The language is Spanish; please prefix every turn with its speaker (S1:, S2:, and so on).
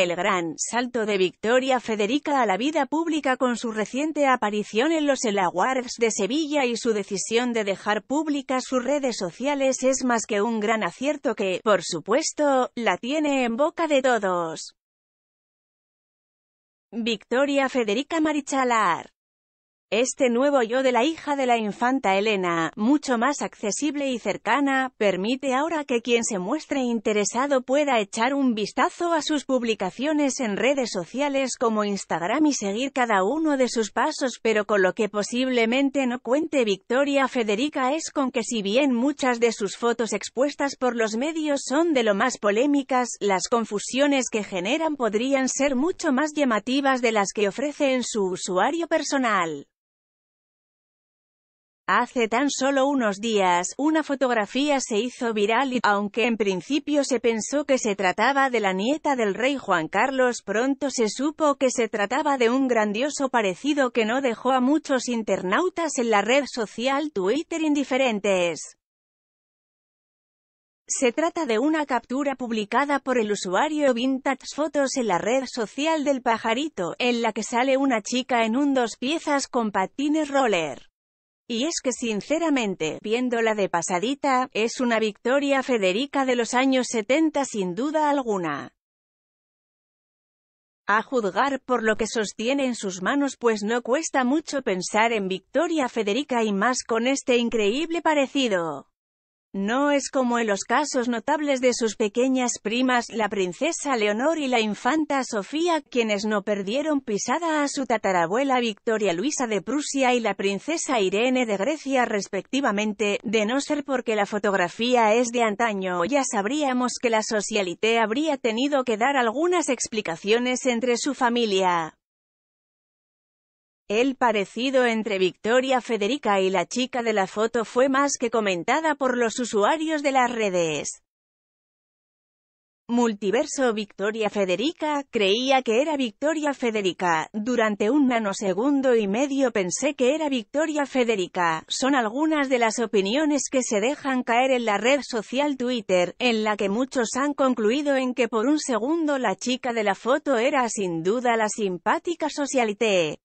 S1: El gran salto de Victoria Federica a la vida pública con su reciente aparición en los El Awards de Sevilla y su decisión de dejar públicas sus redes sociales es más que un gran acierto que, por supuesto, la tiene en boca de todos. Victoria Federica Marichalar este nuevo yo de la hija de la infanta Elena, mucho más accesible y cercana, permite ahora que quien se muestre interesado pueda echar un vistazo a sus publicaciones en redes sociales como Instagram y seguir cada uno de sus pasos pero con lo que posiblemente no cuente Victoria Federica es con que si bien muchas de sus fotos expuestas por los medios son de lo más polémicas, las confusiones que generan podrían ser mucho más llamativas de las que ofrece en su usuario personal. Hace tan solo unos días, una fotografía se hizo viral y, aunque en principio se pensó que se trataba de la nieta del rey Juan Carlos, pronto se supo que se trataba de un grandioso parecido que no dejó a muchos internautas en la red social Twitter indiferentes. Se trata de una captura publicada por el usuario Vintage fotos en la red social del pajarito, en la que sale una chica en un dos piezas con patines roller. Y es que sinceramente, viéndola de pasadita, es una victoria Federica de los años 70 sin duda alguna. A juzgar por lo que sostiene en sus manos pues no cuesta mucho pensar en Victoria Federica y más con este increíble parecido. No es como en los casos notables de sus pequeñas primas, la princesa Leonor y la infanta Sofía, quienes no perdieron pisada a su tatarabuela Victoria Luisa de Prusia y la princesa Irene de Grecia respectivamente, de no ser porque la fotografía es de antaño ya sabríamos que la socialité habría tenido que dar algunas explicaciones entre su familia. El parecido entre Victoria Federica y la chica de la foto fue más que comentada por los usuarios de las redes. Multiverso Victoria Federica, creía que era Victoria Federica, durante un nanosegundo y medio pensé que era Victoria Federica, son algunas de las opiniones que se dejan caer en la red social Twitter, en la que muchos han concluido en que por un segundo la chica de la foto era sin duda la simpática socialité.